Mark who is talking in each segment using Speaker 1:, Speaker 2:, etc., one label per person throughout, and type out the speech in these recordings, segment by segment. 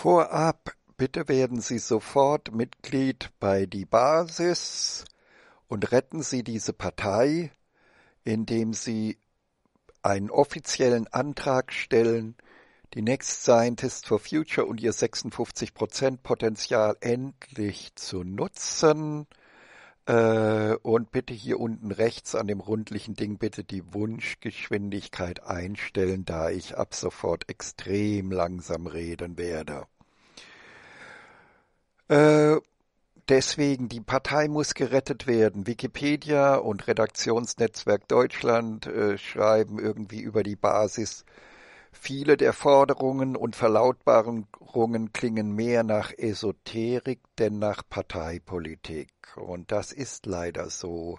Speaker 1: Vorab bitte werden Sie sofort Mitglied bei Die Basis und retten Sie diese Partei, indem Sie einen offiziellen Antrag stellen, die Next Scientist for Future und ihr 56% Potenzial endlich zu nutzen äh, und bitte hier unten rechts an dem rundlichen Ding bitte die Wunschgeschwindigkeit einstellen, da ich ab sofort extrem langsam reden werde. Äh, deswegen, die Partei muss gerettet werden. Wikipedia und Redaktionsnetzwerk Deutschland äh, schreiben irgendwie über die Basis, Viele der Forderungen und Verlautbarungen klingen mehr nach Esoterik denn nach Parteipolitik. Und das ist leider so.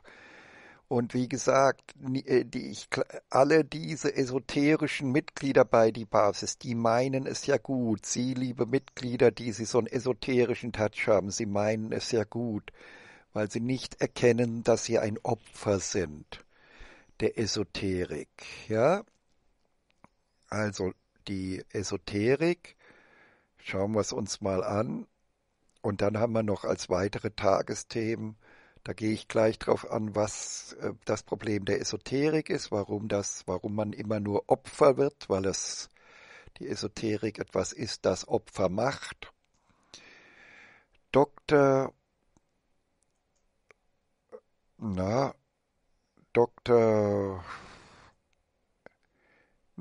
Speaker 1: Und wie gesagt, äh, die, ich, alle diese esoterischen Mitglieder bei die Basis, die meinen es ja gut. Sie, liebe Mitglieder, die Sie so einen esoterischen Touch haben, Sie meinen es ja gut, weil Sie nicht erkennen, dass Sie ein Opfer sind der Esoterik. Ja, also die Esoterik schauen wir es uns mal an. Und dann haben wir noch als weitere Tagesthemen, da gehe ich gleich drauf an, was äh, das Problem der Esoterik ist, warum das, warum man immer nur Opfer wird, weil es die Esoterik etwas ist, das Opfer macht. Dr. Na, Dr.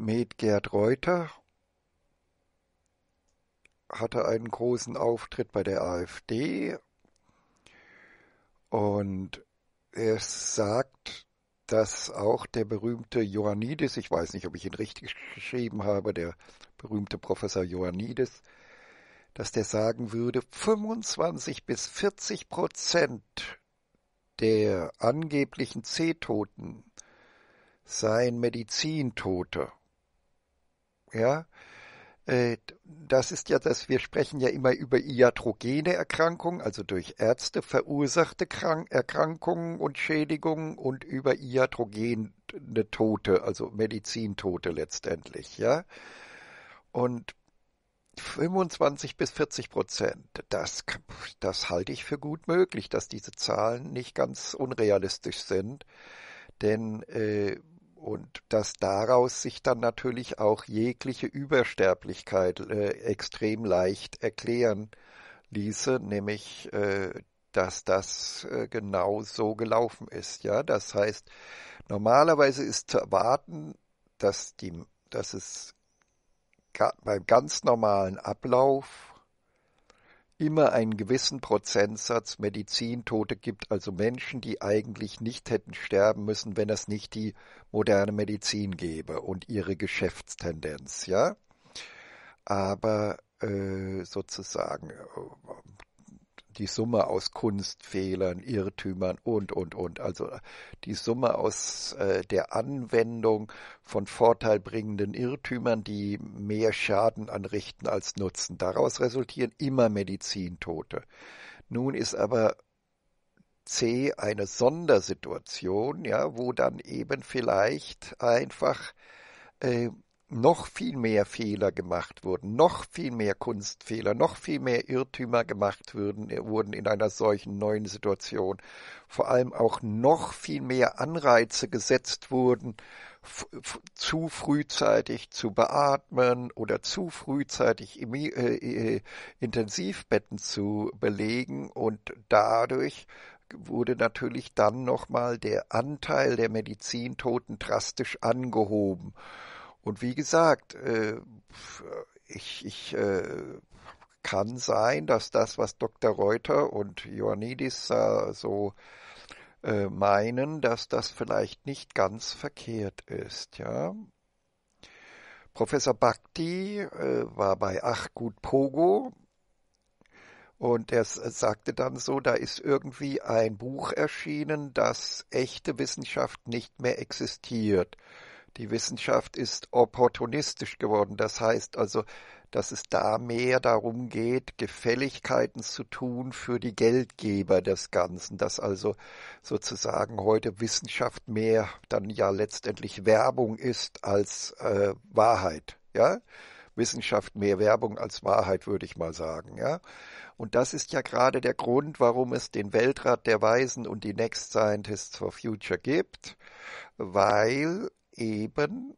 Speaker 1: Med Gerd Reuter hatte einen großen Auftritt bei der AfD und er sagt, dass auch der berühmte Johannidis, ich weiß nicht, ob ich ihn richtig geschrieben habe, der berühmte Professor Johannidis, dass der sagen würde, 25 bis 40 Prozent der angeblichen C-Toten seien Medizintote. Ja, äh, das ist ja das, wir sprechen ja immer über iatrogene Erkrankungen, also durch Ärzte verursachte Krank Erkrankungen und Schädigungen und über iatrogene Tote, also Medizintote letztendlich, ja. Und 25 bis 40 Prozent, das, das halte ich für gut möglich, dass diese Zahlen nicht ganz unrealistisch sind. Denn äh, und dass daraus sich dann natürlich auch jegliche Übersterblichkeit äh, extrem leicht erklären ließe, nämlich äh, dass das äh, genau so gelaufen ist. Ja, das heißt, normalerweise ist zu erwarten, dass die, dass es beim ganz normalen Ablauf immer einen gewissen Prozentsatz Medizintote gibt, also Menschen, die eigentlich nicht hätten sterben müssen, wenn es nicht die moderne Medizin gäbe und ihre Geschäftstendenz, ja. Aber äh, sozusagen äh, die Summe aus Kunstfehlern, Irrtümern und, und, und. Also die Summe aus äh, der Anwendung von vorteilbringenden Irrtümern, die mehr Schaden anrichten als Nutzen. Daraus resultieren immer Medizintote. Nun ist aber C eine Sondersituation, ja, wo dann eben vielleicht einfach äh, noch viel mehr Fehler gemacht wurden, noch viel mehr Kunstfehler, noch viel mehr Irrtümer gemacht würden, äh, wurden in einer solchen neuen Situation. Vor allem auch noch viel mehr Anreize gesetzt wurden, zu frühzeitig zu beatmen oder zu frühzeitig im, äh, äh Intensivbetten zu belegen und dadurch wurde natürlich dann nochmal der Anteil der Medizintoten drastisch angehoben. Und wie gesagt, äh, äh, ich, ich äh, kann sein, dass das, was Dr. Reuter und Ioannidis äh, so äh, meinen, dass das vielleicht nicht ganz verkehrt ist, ja. Professor Bhakti äh, war bei Achgut Pogo und er äh, sagte dann so, da ist irgendwie ein Buch erschienen, dass echte Wissenschaft nicht mehr existiert die Wissenschaft ist opportunistisch geworden. Das heißt also, dass es da mehr darum geht, Gefälligkeiten zu tun für die Geldgeber des Ganzen, dass also sozusagen heute Wissenschaft mehr dann ja letztendlich Werbung ist als äh, Wahrheit, ja? Wissenschaft mehr Werbung als Wahrheit, würde ich mal sagen, ja? Und das ist ja gerade der Grund, warum es den Weltrat der Weisen und die Next Scientists for Future gibt, weil eben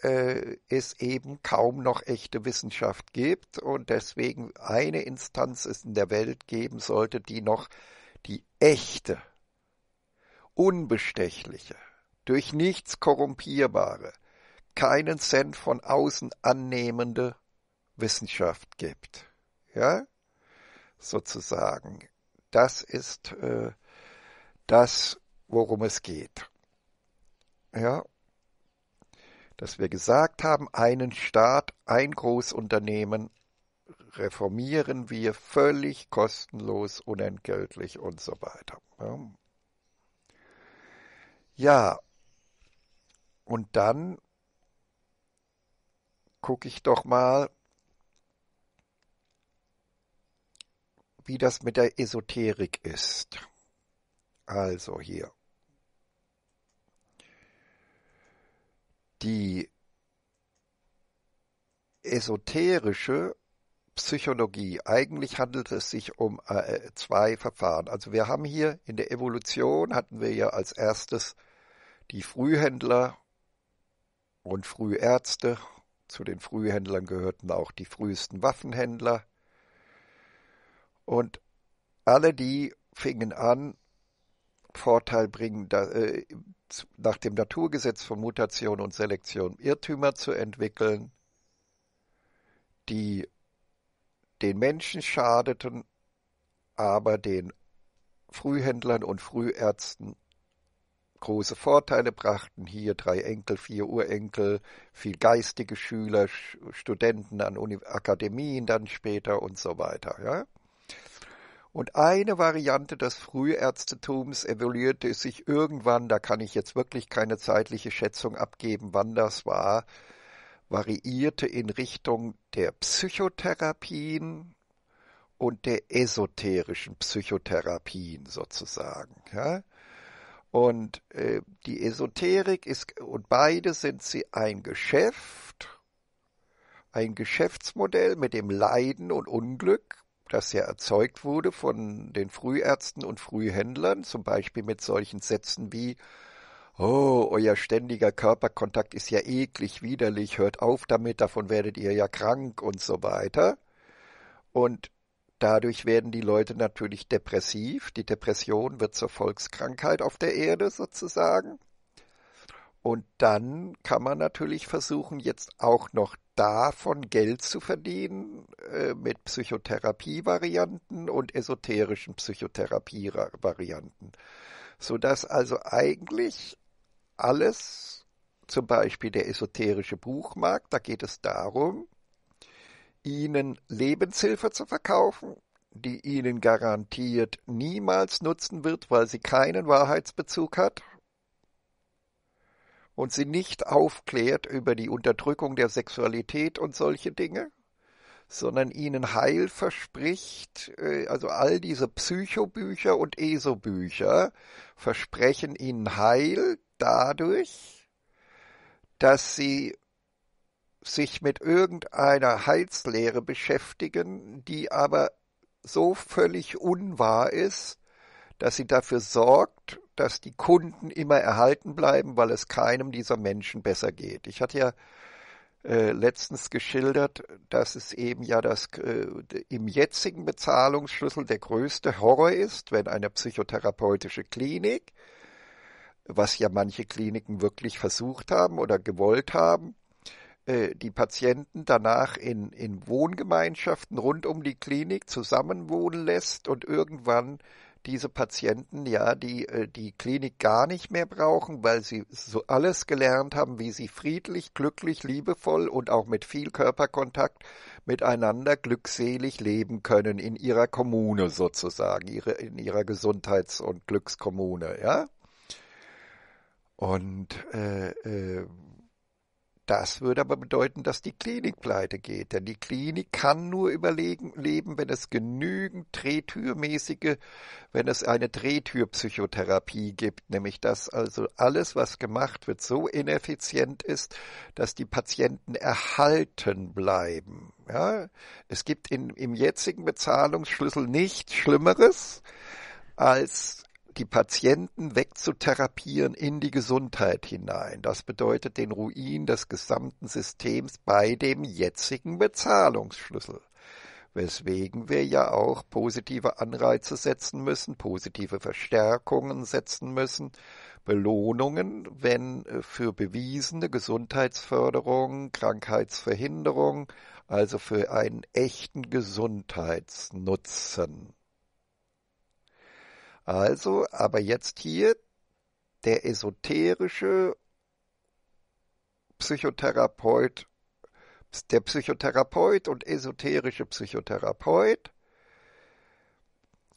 Speaker 1: äh, es eben kaum noch echte Wissenschaft gibt und deswegen eine Instanz es in der Welt geben sollte, die noch die echte, unbestechliche, durch nichts korrumpierbare, keinen Cent von außen annehmende Wissenschaft gibt. Ja? Sozusagen. Das ist äh, das, worum es geht ja, dass wir gesagt haben, einen Staat, ein Großunternehmen reformieren wir völlig kostenlos, unentgeltlich und so weiter. Ja, und dann gucke ich doch mal, wie das mit der Esoterik ist. Also hier. Die esoterische Psychologie. Eigentlich handelt es sich um äh, zwei Verfahren. Also wir haben hier in der Evolution hatten wir ja als erstes die Frühhändler und Frühärzte. Zu den Frühhändlern gehörten auch die frühesten Waffenhändler. Und alle die fingen an, Vorteil bringen, da, äh, nach dem Naturgesetz von Mutation und Selektion Irrtümer zu entwickeln, die den Menschen schadeten, aber den Frühhändlern und Frühärzten große Vorteile brachten. Hier drei Enkel, vier Urenkel, viel geistige Schüler, Studenten an Akademien dann später und so weiter. Ja? Und eine Variante des Frühärztetums evaluierte sich irgendwann, da kann ich jetzt wirklich keine zeitliche Schätzung abgeben, wann das war, variierte in Richtung der Psychotherapien und der esoterischen Psychotherapien sozusagen. Ja? Und äh, die Esoterik ist, und beide sind sie ein Geschäft, ein Geschäftsmodell mit dem Leiden und Unglück das ja erzeugt wurde von den Frühärzten und Frühhändlern, zum Beispiel mit solchen Sätzen wie Oh, euer ständiger Körperkontakt ist ja eklig, widerlich, hört auf damit, davon werdet ihr ja krank und so weiter. Und dadurch werden die Leute natürlich depressiv, die Depression wird zur Volkskrankheit auf der Erde sozusagen. Und dann kann man natürlich versuchen, jetzt auch noch davon Geld zu verdienen äh, mit Psychotherapievarianten und esoterischen Psychotherapievarianten, varianten Sodass also eigentlich alles, zum Beispiel der esoterische Buchmarkt, da geht es darum, ihnen Lebenshilfe zu verkaufen, die ihnen garantiert niemals nutzen wird, weil sie keinen Wahrheitsbezug hat und sie nicht aufklärt über die Unterdrückung der Sexualität und solche Dinge, sondern ihnen Heil verspricht, äh, also all diese Psychobücher und ESO-Bücher versprechen ihnen Heil dadurch, dass sie sich mit irgendeiner Heilslehre beschäftigen, die aber so völlig unwahr ist, dass sie dafür sorgt, dass die Kunden immer erhalten bleiben, weil es keinem dieser Menschen besser geht. Ich hatte ja äh, letztens geschildert, dass es eben ja das äh, im jetzigen Bezahlungsschlüssel der größte Horror ist, wenn eine psychotherapeutische Klinik, was ja manche Kliniken wirklich versucht haben oder gewollt haben, äh, die Patienten danach in, in Wohngemeinschaften rund um die Klinik zusammenwohnen lässt und irgendwann diese Patienten ja, die äh, die Klinik gar nicht mehr brauchen, weil sie so alles gelernt haben, wie sie friedlich, glücklich, liebevoll und auch mit viel Körperkontakt miteinander glückselig leben können in ihrer Kommune sozusagen, ihre, in ihrer Gesundheits- und Glückskommune, ja. Und äh, äh, das würde aber bedeuten, dass die Klinik pleite geht, denn die Klinik kann nur überlegen, leben, wenn es genügend drehtürmäßige, wenn es eine Drehtürpsychotherapie gibt, nämlich dass also alles, was gemacht wird, so ineffizient ist, dass die Patienten erhalten bleiben. Ja? Es gibt in, im jetzigen Bezahlungsschlüssel nichts Schlimmeres als die Patienten wegzutherapieren in die Gesundheit hinein. Das bedeutet den Ruin des gesamten Systems bei dem jetzigen Bezahlungsschlüssel. Weswegen wir ja auch positive Anreize setzen müssen, positive Verstärkungen setzen müssen, Belohnungen, wenn äh, für bewiesene Gesundheitsförderung, Krankheitsverhinderung, also für einen echten Gesundheitsnutzen also, aber jetzt hier der esoterische Psychotherapeut, der Psychotherapeut und esoterische Psychotherapeut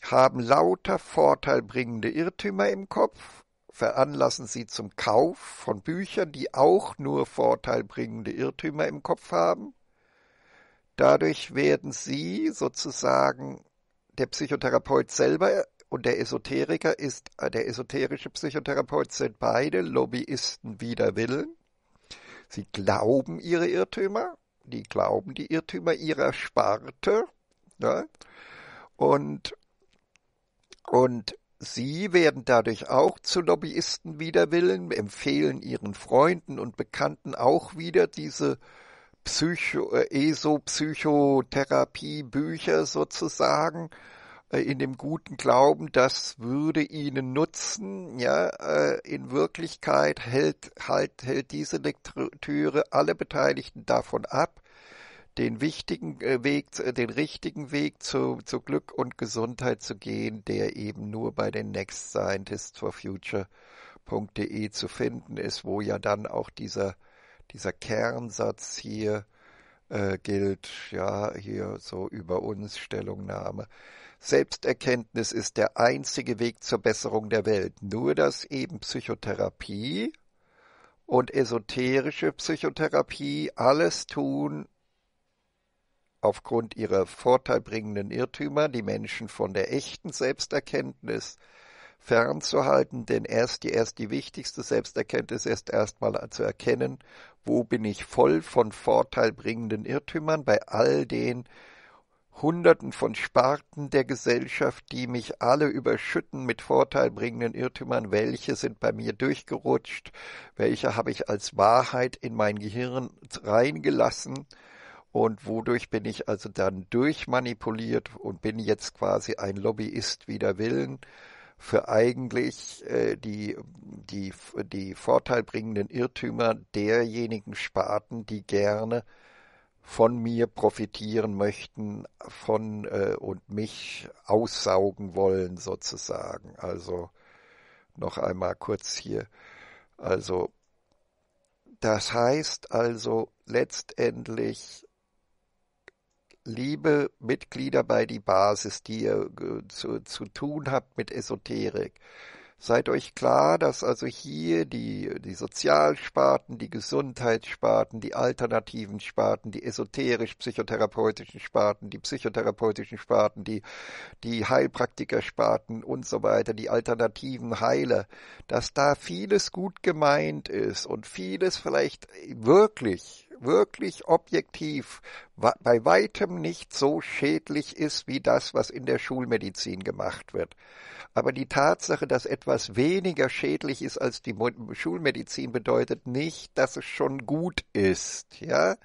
Speaker 1: haben lauter vorteilbringende Irrtümer im Kopf, veranlassen sie zum Kauf von Büchern, die auch nur vorteilbringende Irrtümer im Kopf haben. Dadurch werden sie sozusagen der Psychotherapeut selber und der Esoteriker ist, äh, der esoterische Psychotherapeut sind beide Lobbyisten wider Willen. Sie glauben ihre Irrtümer, die glauben die Irrtümer ihrer Sparte. Ne? Und, und sie werden dadurch auch zu Lobbyisten wider Willen, empfehlen ihren Freunden und Bekannten auch wieder diese Psycho, äh, ESO-Psychotherapie-Bücher sozusagen äh, in dem guten Glauben, das würde ihnen nutzen. Ja, äh, in Wirklichkeit hält, halt, hält diese Lektüre alle Beteiligten davon ab, den wichtigen äh, Weg, den richtigen Weg zu, zu Glück und Gesundheit zu gehen, der eben nur bei den Next Scientists for Future.de zu finden ist, wo ja dann auch dieser, dieser Kernsatz hier äh, gilt, ja, hier so über uns Stellungnahme. Selbsterkenntnis ist der einzige Weg zur Besserung der Welt. Nur dass eben Psychotherapie und esoterische Psychotherapie alles tun, aufgrund ihrer vorteilbringenden Irrtümer die Menschen von der echten Selbsterkenntnis fernzuhalten, denn erst die, erst die wichtigste Selbsterkenntnis ist erstmal zu erkennen, wo bin ich voll von vorteilbringenden Irrtümern bei all den Hunderten von Sparten der Gesellschaft, die mich alle überschütten mit vorteilbringenden Irrtümern, welche sind bei mir durchgerutscht, welche habe ich als Wahrheit in mein Gehirn reingelassen und wodurch bin ich also dann durchmanipuliert und bin jetzt quasi ein Lobbyist wider Willen für eigentlich äh, die, die, die vorteilbringenden Irrtümer derjenigen Sparten, die gerne von mir profitieren möchten, von äh, und mich aussaugen wollen sozusagen. Also noch einmal kurz hier. Also das heißt also letztendlich liebe Mitglieder bei die Basis, die ihr äh, zu, zu tun habt mit Esoterik, Seid euch klar, dass also hier die, die Sozialsparten, die Gesundheitssparten, die alternativen Sparten, die esoterisch-psychotherapeutischen Sparten, die psychotherapeutischen Sparten, die, die Heilpraktikersparten und so weiter, die alternativen Heile, dass da vieles gut gemeint ist und vieles vielleicht wirklich wirklich objektiv bei weitem nicht so schädlich ist wie das, was in der Schulmedizin gemacht wird. Aber die Tatsache, dass etwas weniger schädlich ist als die Schulmedizin, bedeutet nicht, dass es schon gut ist. Ja?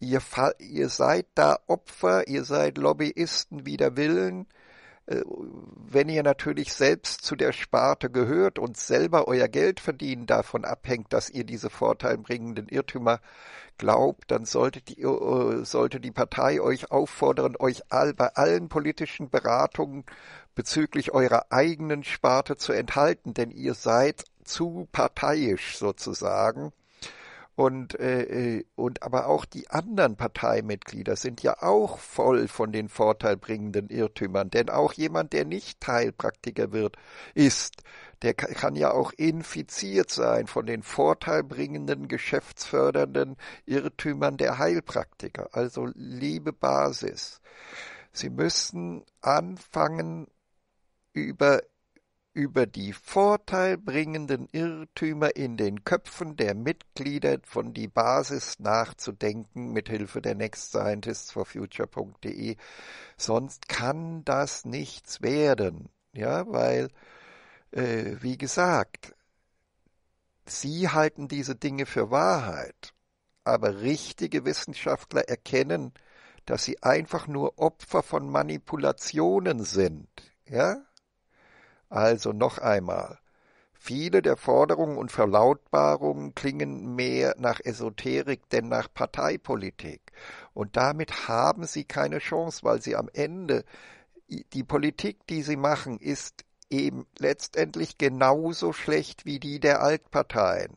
Speaker 1: Ihr, ihr seid da Opfer, ihr seid Lobbyisten wider Willen äh, wenn ihr natürlich selbst zu der Sparte gehört und selber euer Geldverdienen davon abhängt, dass ihr diese vorteilbringenden Irrtümer glaubt, dann sollte die, äh, sollte die Partei euch auffordern, euch all, bei allen politischen Beratungen bezüglich eurer eigenen Sparte zu enthalten, denn ihr seid zu parteiisch sozusagen und, äh, äh, und aber auch die anderen Parteimitglieder sind ja auch voll von den vorteilbringenden Irrtümern. Denn auch jemand, der nicht Teilpraktiker wird, ist, der kann ja auch infiziert sein von den vorteilbringenden, geschäftsfördernden Irrtümern der Heilpraktiker. Also liebe Basis. Sie müssen anfangen, über über die vorteilbringenden Irrtümer in den Köpfen der Mitglieder von die Basis nachzudenken mithilfe der nextscientistsforfuture.de. Sonst kann das nichts werden, ja, weil äh, wie gesagt, sie halten diese Dinge für Wahrheit, aber richtige Wissenschaftler erkennen, dass sie einfach nur Opfer von Manipulationen sind, ja? Also noch einmal. Viele der Forderungen und Verlautbarungen klingen mehr nach Esoterik denn nach Parteipolitik. Und damit haben sie keine Chance, weil sie am Ende die Politik, die sie machen, ist eben letztendlich genauso schlecht wie die der Altparteien.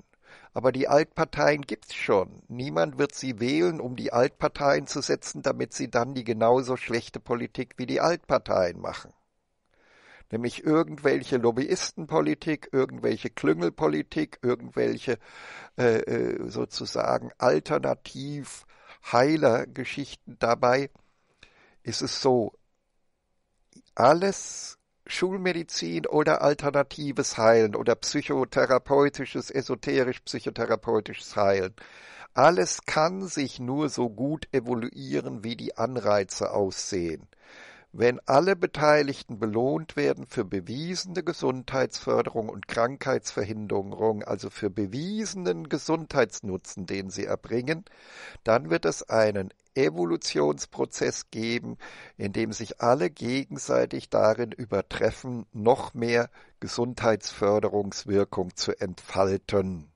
Speaker 1: Aber die Altparteien gibt's schon. Niemand wird sie wählen, um die Altparteien zu setzen, damit sie dann die genauso schlechte Politik wie die Altparteien machen nämlich irgendwelche Lobbyistenpolitik, irgendwelche Klüngelpolitik, irgendwelche äh, äh sozusagen alternativ heiler Geschichten. Dabei ist es so, alles Schulmedizin oder alternatives Heilen oder psychotherapeutisches, esoterisch-psychotherapeutisches Heilen. Alles kann sich nur so gut evoluieren, wie die Anreize aussehen wenn alle Beteiligten belohnt werden für bewiesene Gesundheitsförderung und Krankheitsverhinderung, also für bewiesenen Gesundheitsnutzen, den sie erbringen, dann wird es einen Evolutionsprozess geben, in dem sich alle gegenseitig darin übertreffen, noch mehr Gesundheitsförderungswirkung zu entfalten.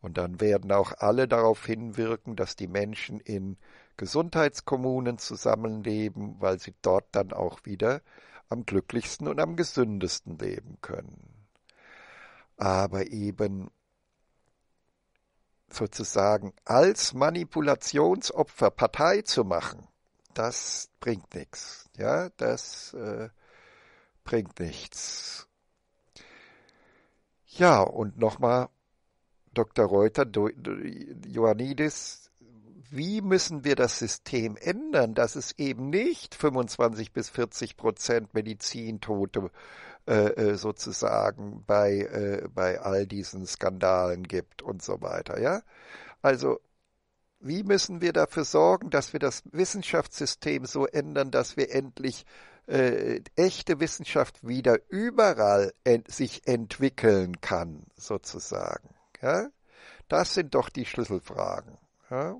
Speaker 1: Und dann werden auch alle darauf hinwirken, dass die Menschen in Gesundheitskommunen zusammenleben, weil sie dort dann auch wieder am glücklichsten und am gesündesten leben können. Aber eben sozusagen als Manipulationsopfer Partei zu machen, das bringt nichts. Ja, das äh, bringt nichts. Ja, und nochmal Dr. Reuter, Ioannidis wie müssen wir das System ändern, dass es eben nicht 25 bis 40 Prozent Medizintote äh, äh, sozusagen bei, äh, bei all diesen Skandalen gibt und so weiter, ja? Also, wie müssen wir dafür sorgen, dass wir das Wissenschaftssystem so ändern, dass wir endlich äh, echte Wissenschaft wieder überall ent sich entwickeln kann, sozusagen? Ja? Das sind doch die Schlüsselfragen. Ja?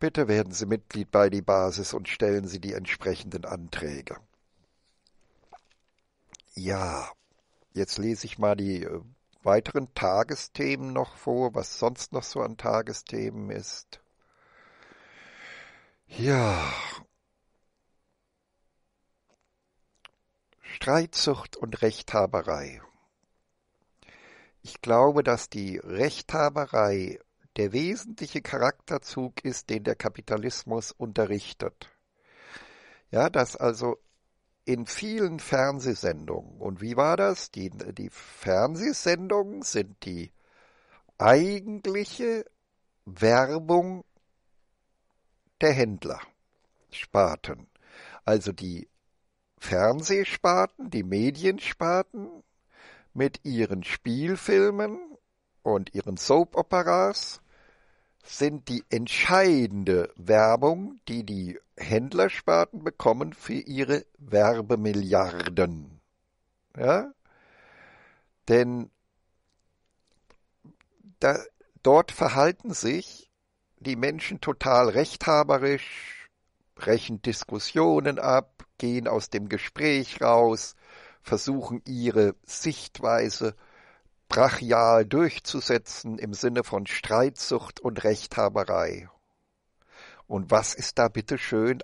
Speaker 1: Bitte werden Sie Mitglied bei die Basis und stellen Sie die entsprechenden Anträge. Ja, jetzt lese ich mal die äh, weiteren Tagesthemen noch vor, was sonst noch so an Tagesthemen ist. Ja. Streitsucht und Rechthaberei. Ich glaube, dass die Rechthaberei der wesentliche Charakterzug ist, den der Kapitalismus unterrichtet. Ja, dass also in vielen Fernsehsendungen, und wie war das? Die, die Fernsehsendungen sind die eigentliche Werbung der Händler, Sparten. Also die Fernsehsparten, die Mediensparten mit ihren Spielfilmen, und ihren Soap-Operas sind die entscheidende Werbung, die die Händlersparten bekommen für ihre Werbemilliarden. Ja? Denn da, dort verhalten sich die Menschen total rechthaberisch, brechen Diskussionen ab, gehen aus dem Gespräch raus, versuchen ihre Sichtweise brachial durchzusetzen im Sinne von Streitsucht und Rechthaberei. Und was ist da bitte schön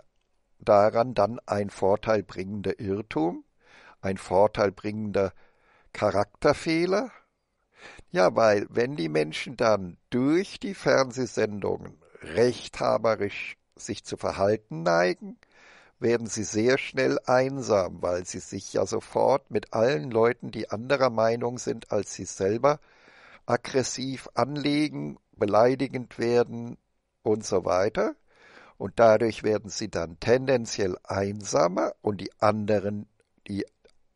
Speaker 1: daran dann ein vorteilbringender Irrtum, ein vorteilbringender Charakterfehler? Ja, weil wenn die Menschen dann durch die Fernsehsendungen rechthaberisch sich zu verhalten neigen, werden sie sehr schnell einsam, weil sie sich ja sofort mit allen Leuten, die anderer Meinung sind als sie selber, aggressiv anlegen, beleidigend werden und so weiter. Und dadurch werden sie dann tendenziell einsamer und die anderen, die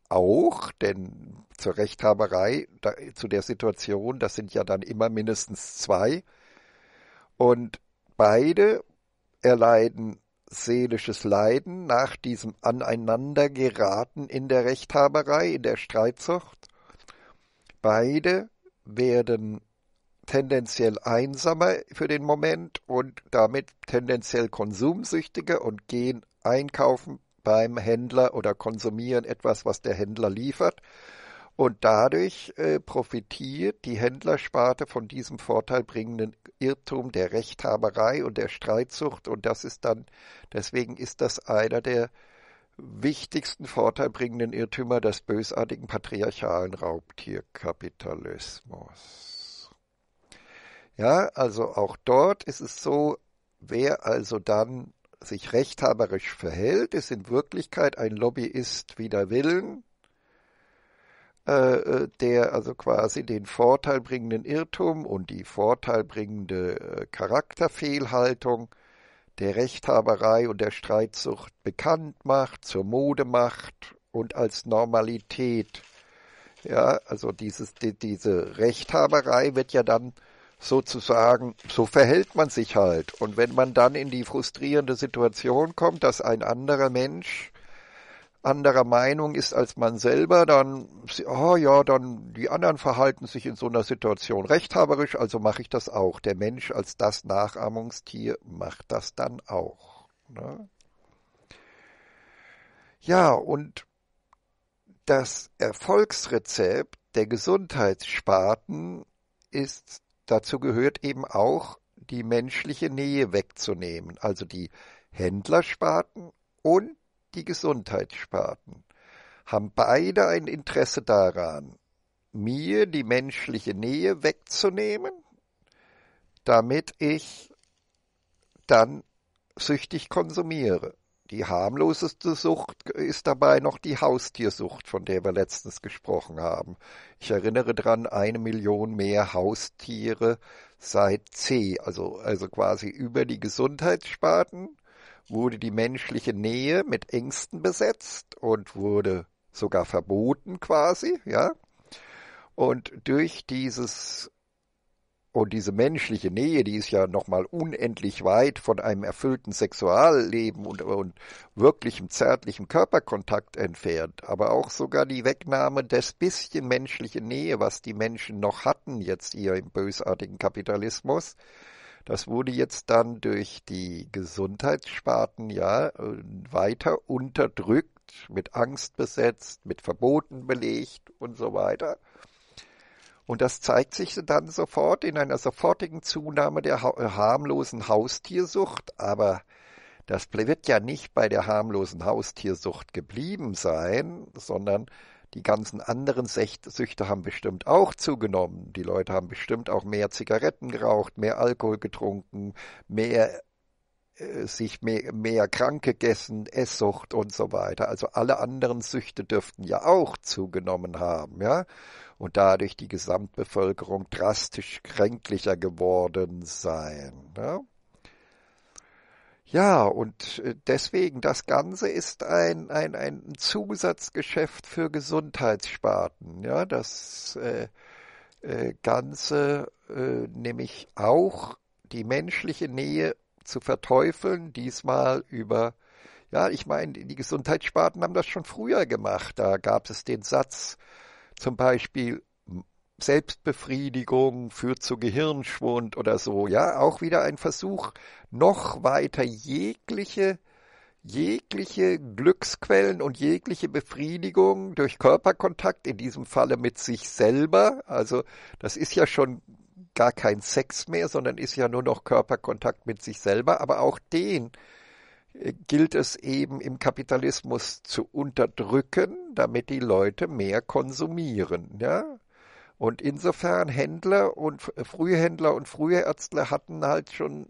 Speaker 1: auch, denn zur Rechthaberei, da, zu der Situation, das sind ja dann immer mindestens zwei. Und beide erleiden seelisches Leiden nach diesem Aneinandergeraten in der Rechthaberei, in der Streitsucht. Beide werden tendenziell einsamer für den Moment und damit tendenziell konsumsüchtiger und gehen einkaufen beim Händler oder konsumieren etwas, was der Händler liefert und dadurch äh, profitiert die Händlersparte von diesem vorteilbringenden Irrtum der Rechthaberei und der Streitsucht. Und das ist dann, deswegen ist das einer der wichtigsten vorteilbringenden Irrtümer des bösartigen patriarchalen Raubtierkapitalismus. Ja, also auch dort ist es so, wer also dann sich rechthaberisch verhält, ist in Wirklichkeit ein Lobbyist wider Willen, äh, äh, der also quasi den vorteilbringenden Irrtum und die vorteilbringende äh, Charakterfehlhaltung der Rechthaberei und der Streitsucht bekannt macht, zur Mode macht und als Normalität. Ja, also dieses, die, diese Rechthaberei wird ja dann sozusagen, so verhält man sich halt. Und wenn man dann in die frustrierende Situation kommt, dass ein anderer Mensch anderer Meinung ist als man selber, dann, oh ja, dann die anderen verhalten sich in so einer Situation rechthaberisch, also mache ich das auch. Der Mensch als das Nachahmungstier macht das dann auch. Ne? Ja, und das Erfolgsrezept der Gesundheitssparten ist, dazu gehört eben auch, die menschliche Nähe wegzunehmen, also die Händlersparten und die Gesundheitssparten haben beide ein Interesse daran, mir die menschliche Nähe wegzunehmen, damit ich dann süchtig konsumiere. Die harmloseste Sucht ist dabei noch die Haustiersucht, von der wir letztens gesprochen haben. Ich erinnere dran, eine Million mehr Haustiere seit C, also, also quasi über die Gesundheitssparten wurde die menschliche Nähe mit Ängsten besetzt und wurde sogar verboten quasi, ja. Und durch dieses und diese menschliche Nähe, die ist ja nochmal unendlich weit von einem erfüllten Sexualleben und, und wirklichem zärtlichem Körperkontakt entfernt. Aber auch sogar die Wegnahme des bisschen menschlichen Nähe, was die Menschen noch hatten jetzt hier im bösartigen Kapitalismus, das wurde jetzt dann durch die Gesundheitssparten ja äh, weiter unterdrückt, mit Angst besetzt, mit Verboten belegt und so weiter. Und das zeigt sich dann sofort in einer sofortigen Zunahme der äh, harmlosen Haustiersucht. Aber das wird ja nicht bei der harmlosen Haustiersucht geblieben sein, sondern die ganzen anderen Süchte haben bestimmt auch zugenommen. Die Leute haben bestimmt auch mehr Zigaretten geraucht, mehr Alkohol getrunken, mehr äh, sich mehr, mehr krank gegessen, Esssucht und so weiter. Also alle anderen Süchte dürften ja auch zugenommen haben, ja? Und dadurch die Gesamtbevölkerung drastisch kränklicher geworden sein. Ja? Ja, und äh, deswegen, das Ganze ist ein, ein, ein Zusatzgeschäft für Gesundheitssparten. Ja, das äh, äh, Ganze äh, nämlich auch die menschliche Nähe zu verteufeln, diesmal über, ja, ich meine, die Gesundheitssparten haben das schon früher gemacht. Da gab es den Satz zum Beispiel, Selbstbefriedigung führt zu Gehirnschwund oder so, ja, auch wieder ein Versuch, noch weiter jegliche jegliche Glücksquellen und jegliche Befriedigung durch Körperkontakt, in diesem Falle mit sich selber, also das ist ja schon gar kein Sex mehr, sondern ist ja nur noch Körperkontakt mit sich selber, aber auch den äh, gilt es eben im Kapitalismus zu unterdrücken, damit die Leute mehr konsumieren, ja? Und insofern Händler und äh, Frühhändler und Frühärztler hatten halt schon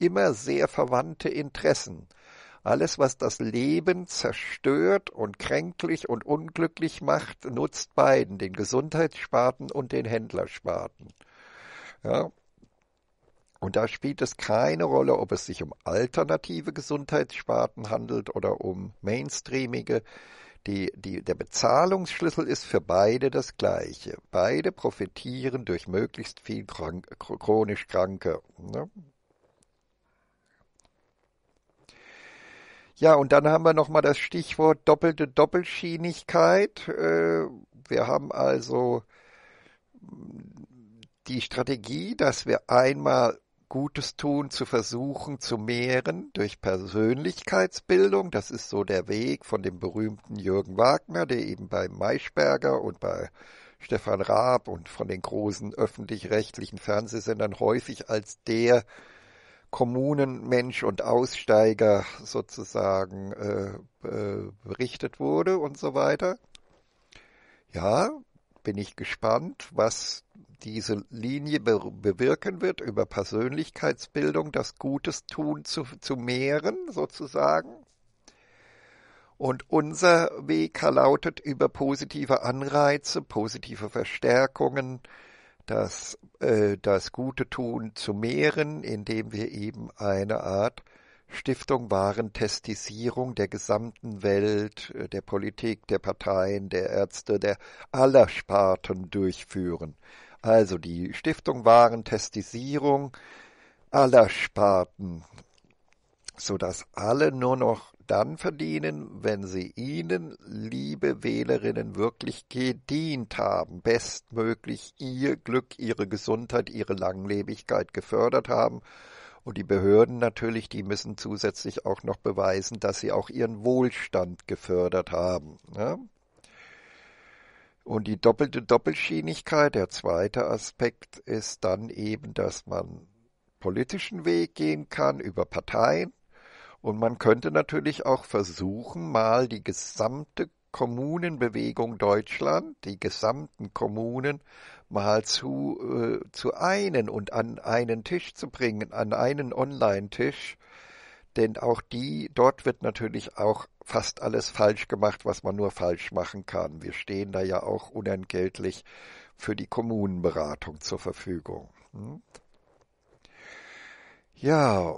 Speaker 1: immer sehr verwandte Interessen. Alles, was das Leben zerstört und kränklich und unglücklich macht, nutzt beiden, den Gesundheitssparten und den Händlersparten. Ja. Und da spielt es keine Rolle, ob es sich um alternative Gesundheitssparten handelt oder um mainstreamige die, die, der Bezahlungsschlüssel ist für beide das gleiche. Beide profitieren durch möglichst viel krank, chronisch Kranke. Ne? Ja, und dann haben wir nochmal das Stichwort doppelte Doppelschienigkeit. Äh, wir haben also die Strategie, dass wir einmal Gutes tun zu versuchen zu mehren durch Persönlichkeitsbildung. Das ist so der Weg von dem berühmten Jürgen Wagner, der eben bei Maischberger und bei Stefan Raab und von den großen öffentlich-rechtlichen Fernsehsendern häufig als der Kommunenmensch und Aussteiger sozusagen äh, äh, berichtet wurde und so weiter. Ja, bin ich gespannt, was diese Linie be bewirken wird, über Persönlichkeitsbildung das Gutes tun zu, zu mehren, sozusagen. Und unser Weg lautet über positive Anreize, positive Verstärkungen, das, äh, das Gute tun zu mehren, indem wir eben eine Art Stiftung Warentestisierung der gesamten Welt, äh, der Politik, der Parteien, der Ärzte, der aller Sparten durchführen. Also die Stiftung Warentestisierung aller Sparten, sodass alle nur noch dann verdienen, wenn sie Ihnen, liebe Wählerinnen, wirklich gedient haben, bestmöglich Ihr Glück, Ihre Gesundheit, Ihre Langlebigkeit gefördert haben. Und die Behörden natürlich, die müssen zusätzlich auch noch beweisen, dass sie auch ihren Wohlstand gefördert haben. Ne? Und die doppelte Doppelschienigkeit, der zweite Aspekt, ist dann eben, dass man politischen Weg gehen kann über Parteien. Und man könnte natürlich auch versuchen, mal die gesamte Kommunenbewegung Deutschland, die gesamten Kommunen mal zu, äh, zu einen und an einen Tisch zu bringen, an einen Online-Tisch denn auch die, dort wird natürlich auch fast alles falsch gemacht, was man nur falsch machen kann. Wir stehen da ja auch unentgeltlich für die Kommunenberatung zur Verfügung. Hm? Ja,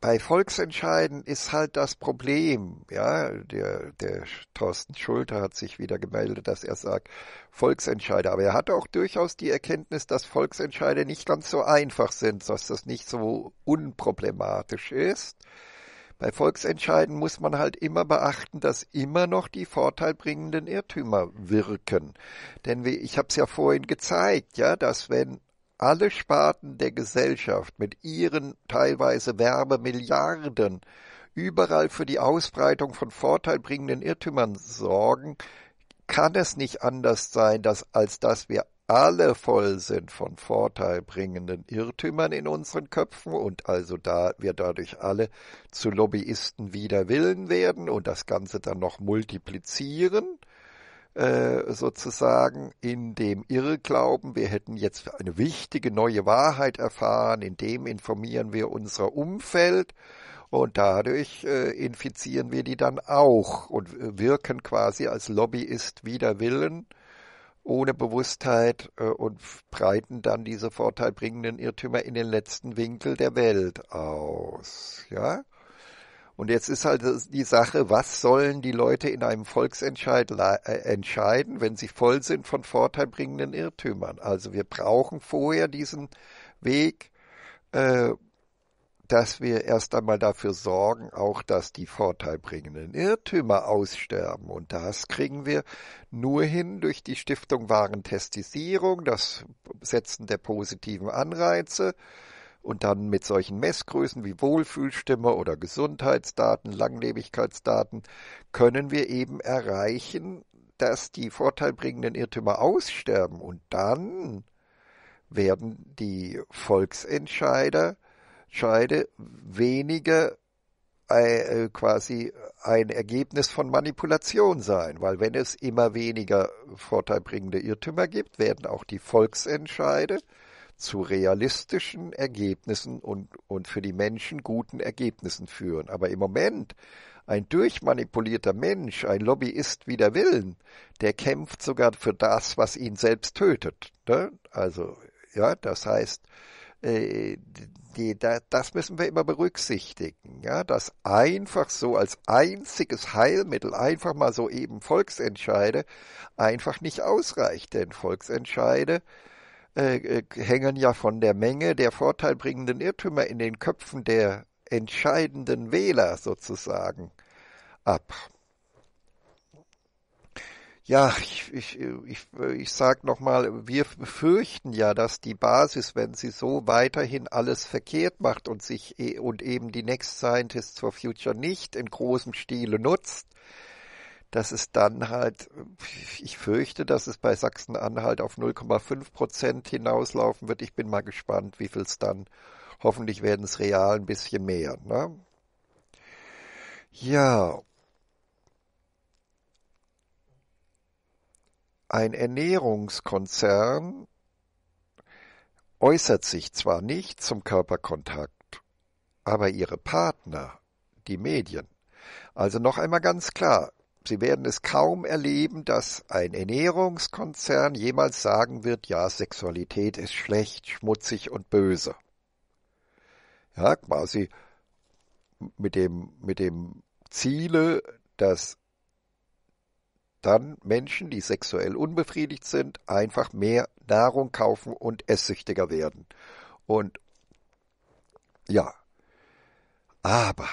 Speaker 1: bei Volksentscheiden ist halt das Problem, ja, der, der Thorsten Schulter hat sich wieder gemeldet, dass er sagt, Volksentscheide. Aber er hat auch durchaus die Erkenntnis, dass Volksentscheide nicht ganz so einfach sind, dass das nicht so unproblematisch ist. Bei Volksentscheiden muss man halt immer beachten, dass immer noch die vorteilbringenden Irrtümer wirken. Denn wie, ich habe es ja vorhin gezeigt, ja, dass wenn alle Sparten der Gesellschaft mit ihren teilweise Werbemilliarden überall für die Ausbreitung von vorteilbringenden Irrtümern sorgen, kann es nicht anders sein, dass, als dass wir alle voll sind von vorteilbringenden Irrtümern in unseren Köpfen und also da wir dadurch alle zu Lobbyisten wider Willen werden und das Ganze dann noch multiplizieren äh, sozusagen in dem Irrglauben, wir hätten jetzt eine wichtige neue Wahrheit erfahren, in dem informieren wir unser Umfeld und dadurch äh, infizieren wir die dann auch und wirken quasi als Lobbyist wider Willen ohne Bewusstheit äh, und breiten dann diese vorteilbringenden Irrtümer in den letzten Winkel der Welt aus. Ja? Und jetzt ist halt die Sache, was sollen die Leute in einem Volksentscheid äh, entscheiden, wenn sie voll sind von vorteilbringenden Irrtümern? Also wir brauchen vorher diesen Weg, äh, dass wir erst einmal dafür sorgen, auch dass die vorteilbringenden Irrtümer aussterben. Und das kriegen wir nur hin durch die Stiftung Warentestisierung, das Setzen der positiven Anreize, und dann mit solchen Messgrößen wie Wohlfühlstimme oder Gesundheitsdaten, Langlebigkeitsdaten können wir eben erreichen, dass die vorteilbringenden Irrtümer aussterben und dann werden die Volksentscheider Scheide weniger äh, äh, quasi ein Ergebnis von Manipulation sein, weil wenn es immer weniger vorteilbringende Irrtümer gibt, werden auch die Volksentscheide zu realistischen Ergebnissen und, und für die Menschen guten Ergebnissen führen. Aber im Moment, ein durchmanipulierter Mensch, ein Lobbyist wie der Willen, der kämpft sogar für das, was ihn selbst tötet. Ne? Also, ja, das heißt, äh, die, da, das müssen wir immer berücksichtigen, ja, dass einfach so als einziges Heilmittel einfach mal so eben Volksentscheide einfach nicht ausreicht, denn Volksentscheide äh, äh, hängen ja von der Menge der vorteilbringenden Irrtümer in den Köpfen der entscheidenden Wähler sozusagen ab. Ja, ich, ich, ich, ich sage nochmal, wir befürchten ja, dass die Basis, wenn sie so weiterhin alles verkehrt macht und sich e, und eben die Next Scientists for Future nicht in großem Stile nutzt, dass es dann halt, ich fürchte, dass es bei Sachsen-Anhalt auf 0,5 Prozent hinauslaufen wird. Ich bin mal gespannt, wie viel es dann, hoffentlich werden es real ein bisschen mehr. Ne? Ja. Ein Ernährungskonzern äußert sich zwar nicht zum Körperkontakt, aber ihre Partner, die Medien. Also noch einmal ganz klar, Sie werden es kaum erleben, dass ein Ernährungskonzern jemals sagen wird, ja, Sexualität ist schlecht, schmutzig und böse. Ja, quasi mit dem, mit dem Ziele, dass dann Menschen, die sexuell unbefriedigt sind, einfach mehr Nahrung kaufen und esssüchtiger werden. Und ja, aber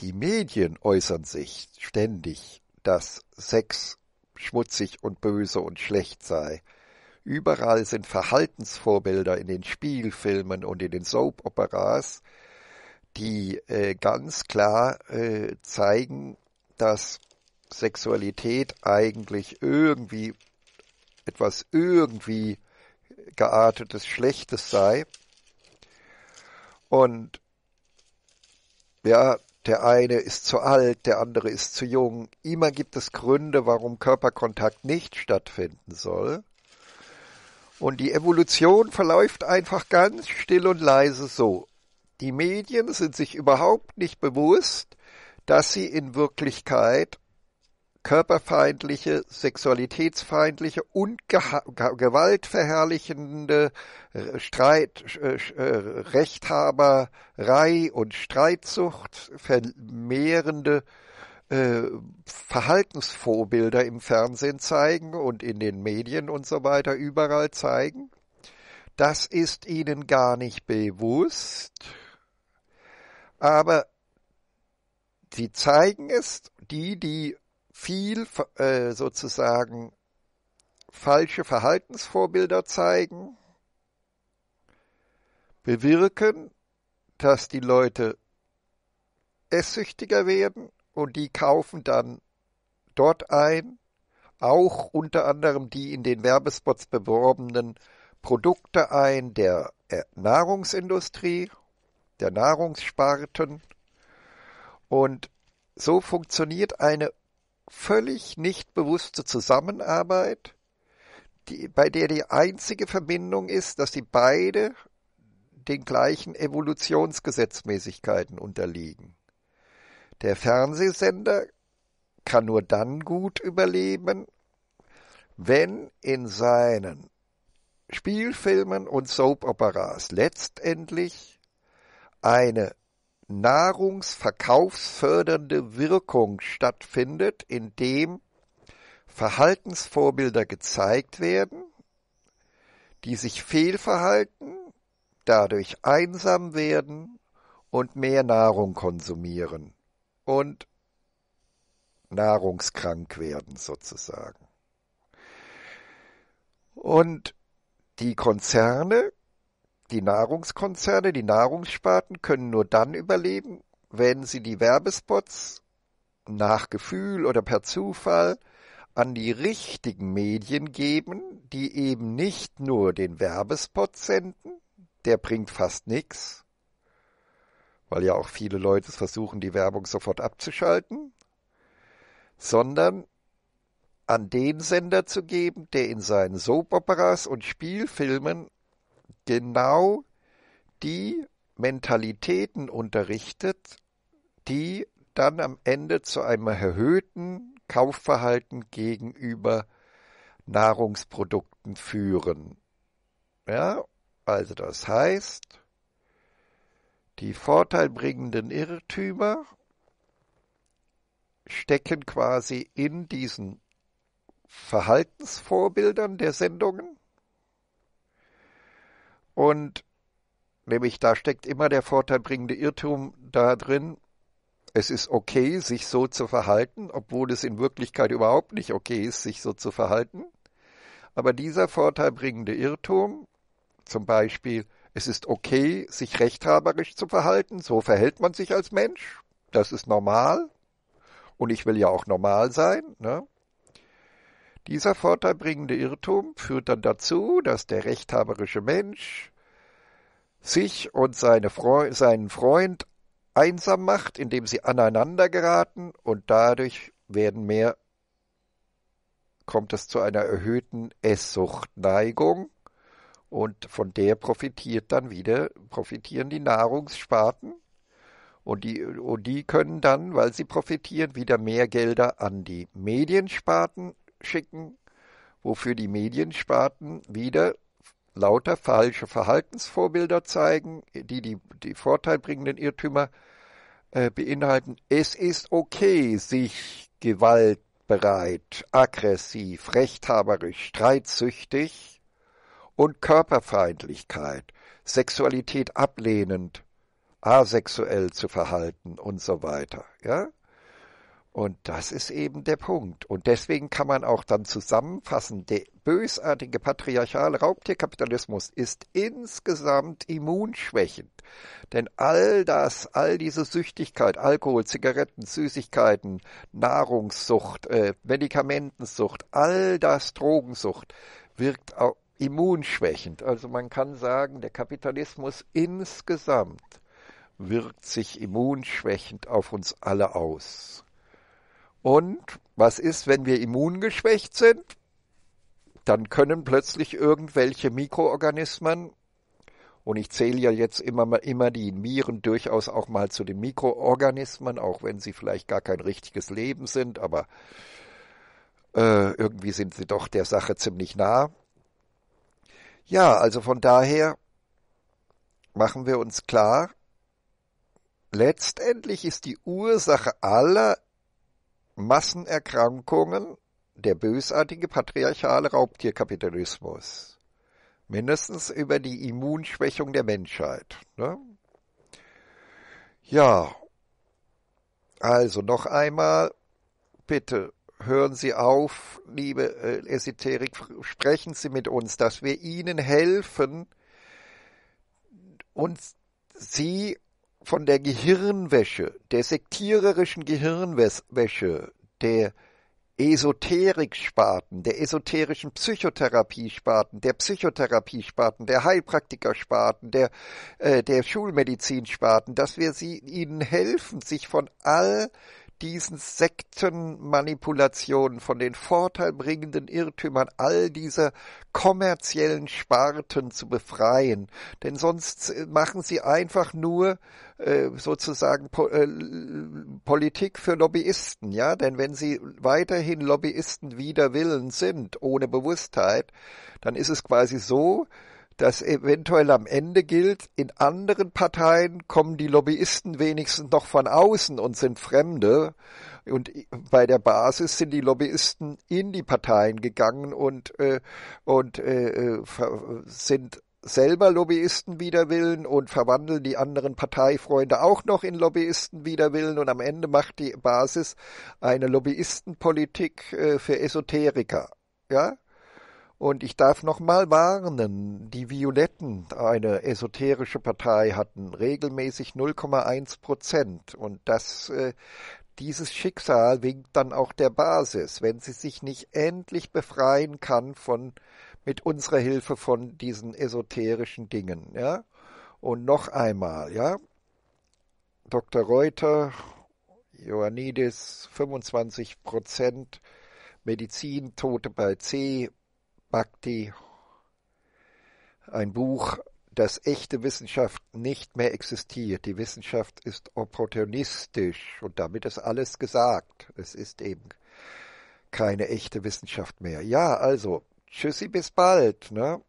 Speaker 1: die Medien äußern sich ständig, dass Sex schmutzig und böse und schlecht sei. Überall sind Verhaltensvorbilder in den Spielfilmen und in den Soap-Operas, die äh, ganz klar äh, zeigen, dass Sexualität eigentlich irgendwie etwas irgendwie geartetes Schlechtes sei. Und ja, der eine ist zu alt, der andere ist zu jung. Immer gibt es Gründe, warum Körperkontakt nicht stattfinden soll. Und die Evolution verläuft einfach ganz still und leise so. Die Medien sind sich überhaupt nicht bewusst, dass sie in Wirklichkeit körperfeindliche, sexualitätsfeindliche und geha gewaltverherrlichende äh, Streit, äh, äh, Rechthaberei und Streitsucht vermehrende Verhaltensvorbilder im Fernsehen zeigen und in den Medien und so weiter überall zeigen. Das ist ihnen gar nicht bewusst, aber sie zeigen es, die, die viel äh, sozusagen falsche Verhaltensvorbilder zeigen, bewirken, dass die Leute esssüchtiger werden und die kaufen dann dort ein, auch unter anderem die in den Werbespots beworbenen Produkte ein der äh, Nahrungsindustrie, der Nahrungssparten. Und so funktioniert eine völlig nicht bewusste Zusammenarbeit, die, bei der die einzige Verbindung ist, dass sie beide den gleichen Evolutionsgesetzmäßigkeiten unterliegen. Der Fernsehsender kann nur dann gut überleben, wenn in seinen Spielfilmen und Soap-Operas letztendlich eine nahrungsverkaufsfördernde Wirkung stattfindet, indem Verhaltensvorbilder gezeigt werden, die sich fehlverhalten, dadurch einsam werden und mehr Nahrung konsumieren und nahrungskrank werden sozusagen. Und die Konzerne die Nahrungskonzerne, die Nahrungssparten können nur dann überleben, wenn sie die Werbespots nach Gefühl oder per Zufall an die richtigen Medien geben, die eben nicht nur den Werbespot senden, der bringt fast nichts, weil ja auch viele Leute versuchen, die Werbung sofort abzuschalten, sondern an den Sender zu geben, der in seinen Soap-Operas und Spielfilmen genau die Mentalitäten unterrichtet, die dann am Ende zu einem erhöhten Kaufverhalten gegenüber Nahrungsprodukten führen. Ja, also das heißt, die vorteilbringenden Irrtümer stecken quasi in diesen Verhaltensvorbildern der Sendungen und nämlich da steckt immer der vorteilbringende Irrtum da drin, es ist okay, sich so zu verhalten, obwohl es in Wirklichkeit überhaupt nicht okay ist, sich so zu verhalten. Aber dieser vorteilbringende Irrtum, zum Beispiel, es ist okay, sich rechthaberisch zu verhalten, so verhält man sich als Mensch, das ist normal, und ich will ja auch normal sein, ne? Dieser vorteilbringende Irrtum führt dann dazu, dass der rechthaberische Mensch sich und seine Freund, seinen Freund einsam macht, indem sie aneinander geraten und dadurch werden mehr kommt es zu einer erhöhten Esssuchtneigung und von der profitiert dann wieder profitieren die Nahrungssparten und die und die können dann, weil sie profitieren, wieder mehr Gelder an die Mediensparten schicken, wofür die Mediensparten wieder lauter falsche Verhaltensvorbilder zeigen, die die, die vorteilbringenden Irrtümer äh, beinhalten. Es ist okay, sich gewaltbereit, aggressiv, rechthaberisch, streitsüchtig und Körperfeindlichkeit, Sexualität ablehnend, asexuell zu verhalten und so weiter. Ja? Und das ist eben der Punkt. Und deswegen kann man auch dann zusammenfassen, der bösartige patriarchale Raubtierkapitalismus ist insgesamt immunschwächend. Denn all das, all diese Süchtigkeit, Alkohol, Zigaretten, Süßigkeiten, Nahrungssucht, äh, Medikamentensucht, all das Drogensucht wirkt auch immunschwächend. Also man kann sagen, der Kapitalismus insgesamt wirkt sich immunschwächend auf uns alle aus. Und was ist, wenn wir immungeschwächt sind? Dann können plötzlich irgendwelche Mikroorganismen, und ich zähle ja jetzt immer, immer die Viren durchaus auch mal zu den Mikroorganismen, auch wenn sie vielleicht gar kein richtiges Leben sind, aber äh, irgendwie sind sie doch der Sache ziemlich nah. Ja, also von daher machen wir uns klar, letztendlich ist die Ursache aller Massenerkrankungen, der bösartige patriarchale Raubtierkapitalismus. Mindestens über die Immunschwächung der Menschheit. Ne? Ja, also noch einmal, bitte hören Sie auf, liebe äh, Esoterik, sprechen Sie mit uns, dass wir Ihnen helfen und Sie von der Gehirnwäsche, der sektiererischen Gehirnwäsche, der Esoterik-Sparten, der esoterischen Psychotherapie-Sparten, der Psychotherapie-Sparten, der Heilpraktiker-Sparten, der, äh, der Schulmedizin-Sparten, dass wir sie, ihnen helfen, sich von all diesen Sektenmanipulationen, von den vorteilbringenden Irrtümern all dieser kommerziellen Sparten zu befreien. Denn sonst äh, machen sie einfach nur äh, sozusagen po äh, Politik für Lobbyisten, ja, denn wenn sie weiterhin Lobbyisten wider Willen sind, ohne Bewusstheit, dann ist es quasi so, das eventuell am Ende gilt, in anderen Parteien kommen die Lobbyisten wenigstens noch von außen und sind Fremde. Und bei der Basis sind die Lobbyisten in die Parteien gegangen und, äh, und äh, äh sind selber Lobbyisten wider Willen und verwandeln die anderen Parteifreunde auch noch in Lobbyisten wider Willen und am Ende macht die Basis eine Lobbyistenpolitik äh, für Esoteriker. Ja? Und ich darf nochmal warnen, die Violetten, eine esoterische Partei, hatten regelmäßig 0,1 Prozent. Und das, äh, dieses Schicksal winkt dann auch der Basis, wenn sie sich nicht endlich befreien kann von, mit unserer Hilfe von diesen esoterischen Dingen, ja. Und noch einmal, ja. Dr. Reuter, Ioannidis, 25 Prozent. Medizin, Tote bei C, Bhakti, ein Buch, dass echte Wissenschaft nicht mehr existiert. Die Wissenschaft ist opportunistisch und damit ist alles gesagt. Es ist eben keine echte Wissenschaft mehr. Ja, also, tschüssi, bis bald, ne?